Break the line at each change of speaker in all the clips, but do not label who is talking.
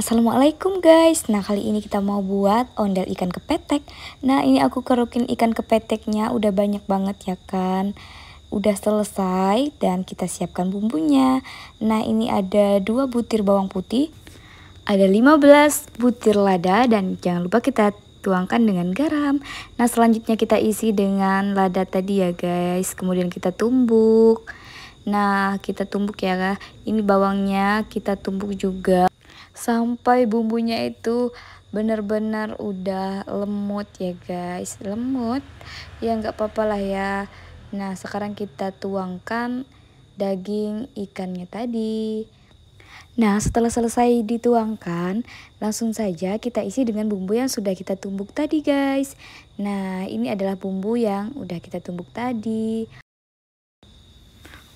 Assalamualaikum guys Nah kali ini kita mau buat ondel ikan kepetek Nah ini aku kerukin ikan kepeteknya Udah banyak banget ya kan Udah selesai dan kita siapkan bumbunya Nah ini ada 2 butir bawang putih Ada 15 butir lada Dan jangan lupa kita tuangkan dengan garam Nah selanjutnya kita isi dengan lada tadi ya guys Kemudian kita tumbuk Nah kita tumbuk ya Ini bawangnya kita tumbuk juga sampai bumbunya itu benar-benar udah lemut ya guys lemut ya nggak apa-apa lah ya nah sekarang kita tuangkan daging ikannya tadi Nah setelah selesai dituangkan langsung saja kita isi dengan bumbu yang sudah kita tumbuk tadi guys Nah ini adalah bumbu yang udah kita tumbuk tadi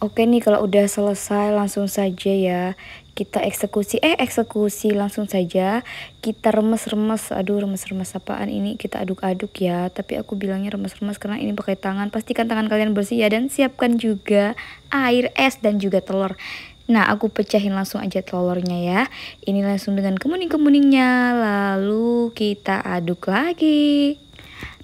Oke nih kalau udah selesai langsung saja ya kita eksekusi eh eksekusi langsung saja kita remes-remes aduh remes-remes apaan ini kita aduk-aduk ya tapi aku bilangnya remes-remes karena ini pakai tangan pastikan tangan kalian bersih ya dan siapkan juga air es dan juga telur Nah, aku pecahin langsung aja telurnya ya. Ini langsung dengan kemuning-kemuningnya, lalu kita aduk lagi.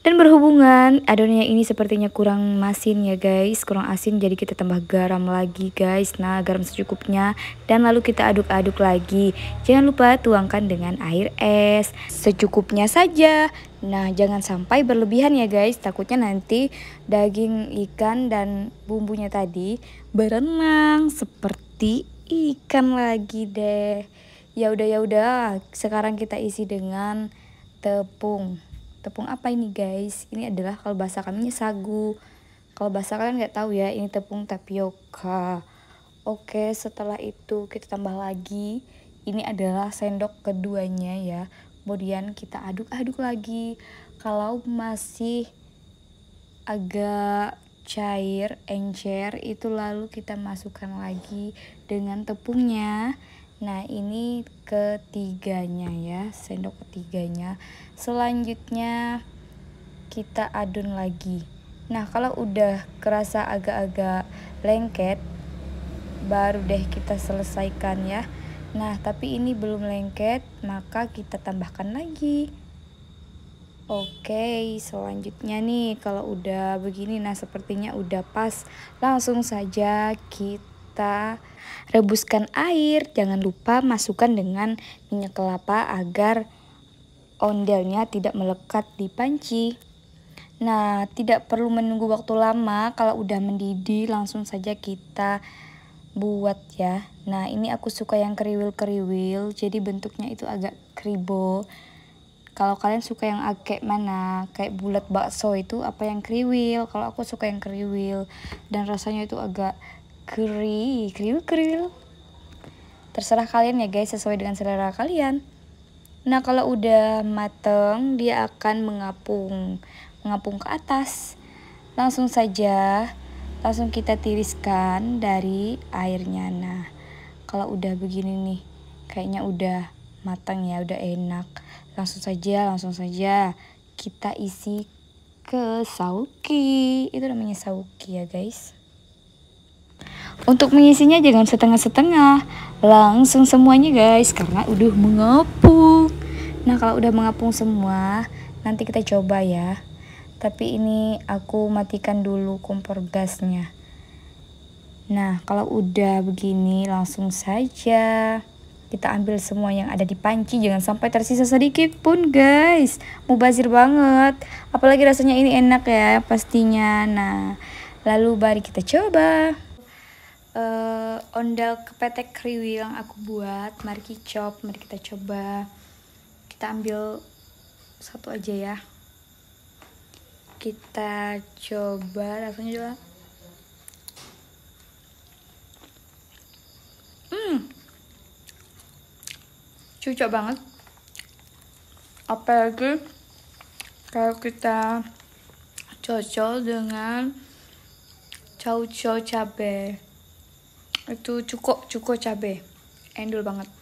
Dan berhubungan adonannya ini sepertinya kurang masin ya guys Kurang asin jadi kita tambah garam lagi guys Nah garam secukupnya Dan lalu kita aduk-aduk lagi Jangan lupa tuangkan dengan air es Secukupnya saja Nah jangan sampai berlebihan ya guys Takutnya nanti daging ikan dan bumbunya tadi Berenang seperti ikan lagi deh Ya udah ya udah sekarang kita isi dengan tepung tepung apa ini guys ini adalah kalau bahasa kaminya sagu kalau bahasa kalian nggak tahu ya ini tepung tapioka oke setelah itu kita tambah lagi ini adalah sendok keduanya ya kemudian kita aduk-aduk lagi kalau masih agak cair encer itu lalu kita masukkan lagi dengan tepungnya Nah, ini ketiganya ya, sendok ketiganya. Selanjutnya kita adon lagi. Nah, kalau udah kerasa agak-agak lengket, baru deh kita selesaikan ya. Nah, tapi ini belum lengket, maka kita tambahkan lagi. Oke, selanjutnya nih kalau udah begini nah sepertinya udah pas. Langsung saja kita kita rebuskan air. Jangan lupa masukkan dengan minyak kelapa agar ondelnya tidak melekat di panci. Nah, tidak perlu menunggu waktu lama. Kalau udah mendidih, langsung saja kita buat ya. Nah, ini aku suka yang kriwil kriwil jadi bentuknya itu agak kribo. Kalau kalian suka yang agak mana, kayak bulat bakso itu apa yang kriwil. Kalau aku suka yang kriwil dan rasanya itu agak kri kriwil kriwil terserah kalian ya guys sesuai dengan selera kalian nah kalau udah mateng dia akan mengapung mengapung ke atas langsung saja langsung kita tiriskan dari airnya nah kalau udah begini nih kayaknya udah matang ya udah enak langsung saja langsung saja kita isi ke sauki itu namanya sauki ya guys untuk mengisinya jangan setengah-setengah, langsung semuanya guys karena udah mengepung. Nah, kalau udah mengepung semua, nanti kita coba ya. Tapi ini aku matikan dulu kompor gasnya. Nah, kalau udah begini langsung saja kita ambil semua yang ada di panci jangan sampai tersisa sedikit pun guys mubazir banget apalagi rasanya ini enak ya pastinya nah lalu mari kita coba uh, ondel kepetek kriwil yang aku buat mari kita mari kita coba kita ambil satu aja ya kita coba rasanya juga hmm cocok banget apalagi kalau kita cocok dengan cao cabai itu cukup cukup cabe endul banget